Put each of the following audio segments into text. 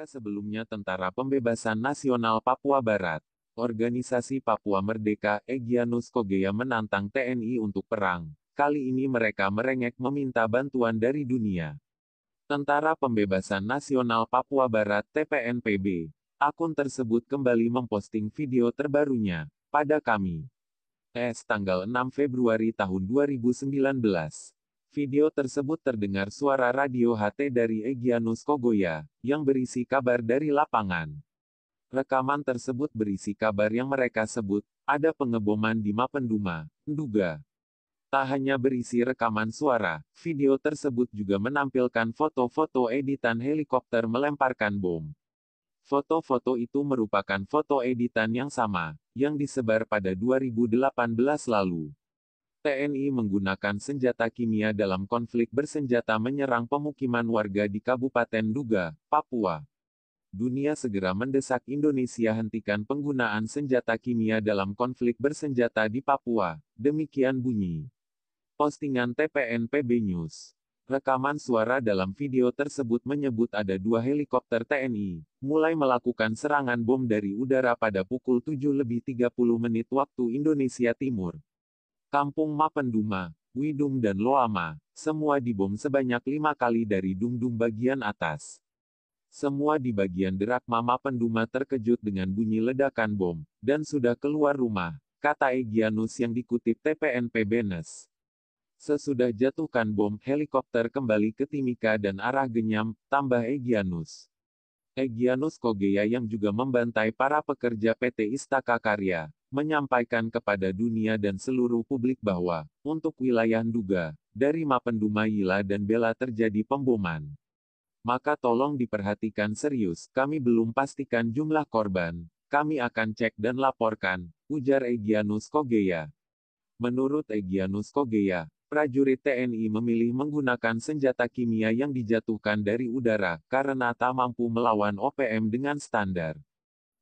Jika sebelumnya Tentara Pembebasan Nasional Papua Barat, Organisasi Papua Merdeka Egyanus Kogeya menantang TNI untuk perang, kali ini mereka merengek meminta bantuan dari dunia. Tentara Pembebasan Nasional Papua Barat TPNPB, akun tersebut kembali memposting video terbarunya, pada kami. es tanggal 6 Februari tahun 2019. Video tersebut terdengar suara radio HT dari Egyanus Kogoya, yang berisi kabar dari lapangan. Rekaman tersebut berisi kabar yang mereka sebut, ada pengeboman di Mapenduma, duga. Tak hanya berisi rekaman suara, video tersebut juga menampilkan foto-foto editan helikopter melemparkan bom. Foto-foto itu merupakan foto editan yang sama, yang disebar pada 2018 lalu. TNI menggunakan senjata kimia dalam konflik bersenjata menyerang pemukiman warga di Kabupaten Duga, Papua. Dunia segera mendesak Indonesia hentikan penggunaan senjata kimia dalam konflik bersenjata di Papua. Demikian bunyi postingan TPNPB News. Rekaman suara dalam video tersebut menyebut ada dua helikopter TNI mulai melakukan serangan bom dari udara pada pukul lebih 30 menit waktu Indonesia Timur. Kampung Mapenduma, Widung dan Loama, semua dibom sebanyak lima kali dari Dumdum bagian atas. Semua di bagian derak Mama Penduma terkejut dengan bunyi ledakan bom, dan sudah keluar rumah, kata Egyanus yang dikutip TPNP Benes. Sesudah jatuhkan bom, helikopter kembali ke Timika dan arah Genyam, tambah Egyanus. Egyanus Kogeya yang juga membantai para pekerja PT Istaka Karya, menyampaikan kepada dunia dan seluruh publik bahwa, untuk wilayah Nduga, dari Mapenduma Yila dan Bela terjadi pemboman. Maka tolong diperhatikan serius, kami belum pastikan jumlah korban, kami akan cek dan laporkan, ujar Egyanus Kogeya. Menurut Egyanus Kogeya, prajurit TNI memilih menggunakan senjata kimia yang dijatuhkan dari udara, karena tak mampu melawan OPM dengan standar.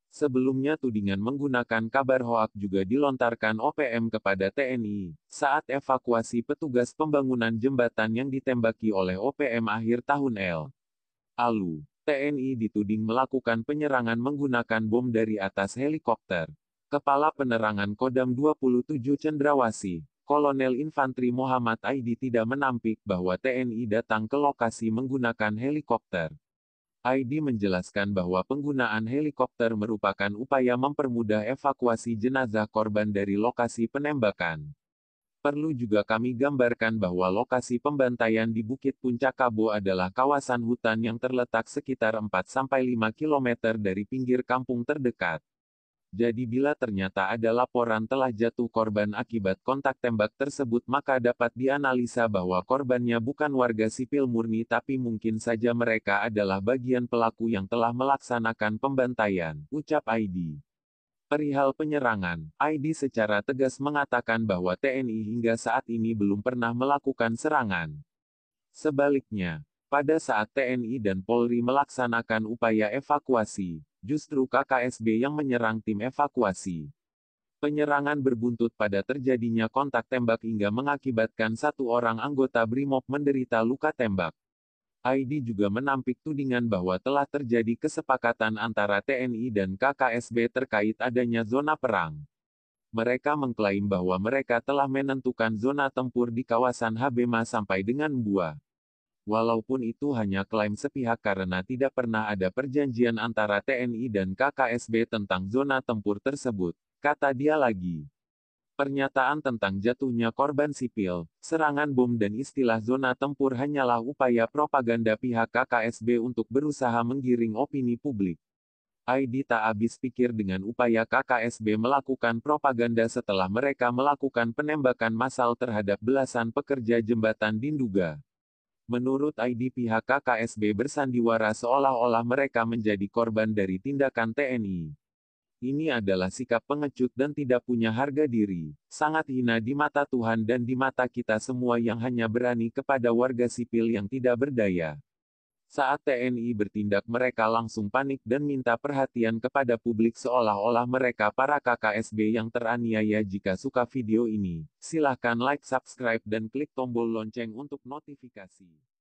Sebelumnya tudingan menggunakan kabar hoak juga dilontarkan OPM kepada TNI, saat evakuasi petugas pembangunan jembatan yang ditembaki oleh OPM akhir tahun L. Alu, TNI dituding melakukan penyerangan menggunakan bom dari atas helikopter. Kepala Penerangan Kodam 27 Cendrawasi, Kolonel Infantri Muhammad Aidi tidak menampik bahwa TNI datang ke lokasi menggunakan helikopter. ID menjelaskan bahwa penggunaan helikopter merupakan upaya mempermudah evakuasi jenazah korban dari lokasi penembakan. Perlu juga kami gambarkan bahwa lokasi pembantaian di Bukit Puncak Kabo adalah kawasan hutan yang terletak sekitar 4-5 km dari pinggir kampung terdekat. Jadi bila ternyata ada laporan telah jatuh korban akibat kontak tembak tersebut maka dapat dianalisa bahwa korbannya bukan warga sipil murni tapi mungkin saja mereka adalah bagian pelaku yang telah melaksanakan pembantaian, ucap ID. Perihal penyerangan, ID secara tegas mengatakan bahwa TNI hingga saat ini belum pernah melakukan serangan. Sebaliknya, pada saat TNI dan Polri melaksanakan upaya evakuasi, justru KKSB yang menyerang tim evakuasi. Penyerangan berbuntut pada terjadinya kontak tembak hingga mengakibatkan satu orang anggota BRIMOB menderita luka tembak. ID juga menampik tudingan bahwa telah terjadi kesepakatan antara TNI dan KKSB terkait adanya zona perang. Mereka mengklaim bahwa mereka telah menentukan zona tempur di kawasan Habema sampai dengan Buah walaupun itu hanya klaim sepihak karena tidak pernah ada perjanjian antara TNI dan KKSB tentang zona tempur tersebut, kata dia lagi. Pernyataan tentang jatuhnya korban sipil, serangan bom dan istilah zona tempur hanyalah upaya propaganda pihak KKSB untuk berusaha menggiring opini publik. ID tak habis pikir dengan upaya KKSB melakukan propaganda setelah mereka melakukan penembakan massal terhadap belasan pekerja jembatan Dinduga. Menurut ID pihak KKSB bersandiwara seolah-olah mereka menjadi korban dari tindakan TNI. Ini adalah sikap pengecut dan tidak punya harga diri, sangat hina di mata Tuhan dan di mata kita semua yang hanya berani kepada warga sipil yang tidak berdaya. Saat TNI bertindak mereka langsung panik dan minta perhatian kepada publik seolah-olah mereka para KKSB yang teraniaya jika suka video ini. Silahkan like subscribe dan klik tombol lonceng untuk notifikasi.